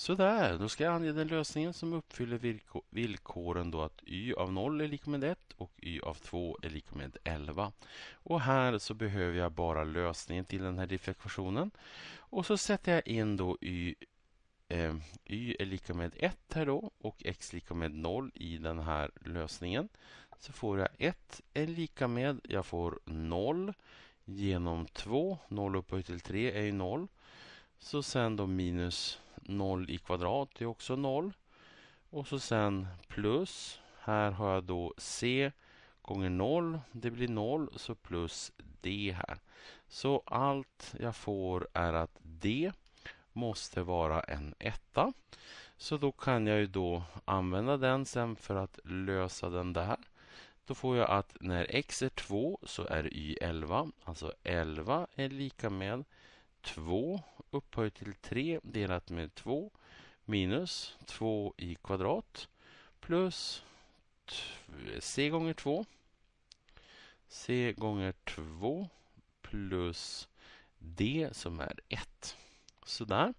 Sådär, då ska jag ange den lösningen som uppfyller villkoren då att y av 0 är lika med 1 och y av 2 är lika med 11. Och här så behöver jag bara lösningen till den här differentiationen. Och så sätter jag in då y, eh, y är lika med 1 här då och x lika med 0 i den här lösningen. Så får jag 1 är lika med, jag får 0 genom 2, 0 upphöjt till 3 är ju 0. Så sen då minus 0 i kvadrat är också 0. Och så sen plus. Här har jag då C gånger 0. Det blir 0 så plus D här. Så allt jag får är att D måste vara en etta. Så då kan jag ju då använda den sen för att lösa den där. Då får jag att när x är 2 så är y 11. Alltså 11 är lika med 2 upphöjt till 3 delat med 2 minus 2 i kvadrat plus c gånger 2 c gånger 2 plus d som är 1. Sådär.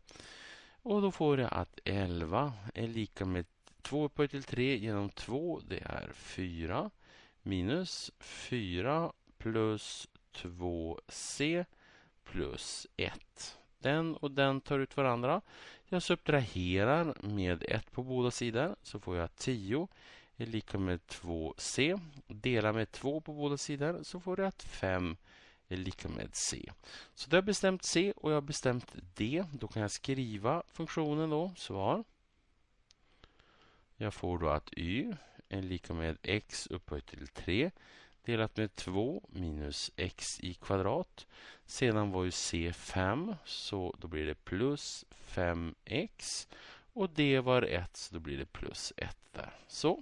Och då får jag att 11 är lika med 2 upphöjt till 3 genom 2, det är 4 minus 4 plus 2c plus 1. Den och den tar ut varandra. Jag subtraherar med 1 på båda sidor så får jag 10 är lika med 2c. Dela med 2 på båda sidor så får jag 5 är lika med c. Så då har jag bestämt c och jag har bestämt d. Då kan jag skriva funktionen då, svar. Jag får då att y är lika med x upphöjt till 3 delat med 2 minus x i kvadrat. Sedan var ju c 5, så då blir det plus 5x. Och d var 1, så då blir det plus 1 där. Så.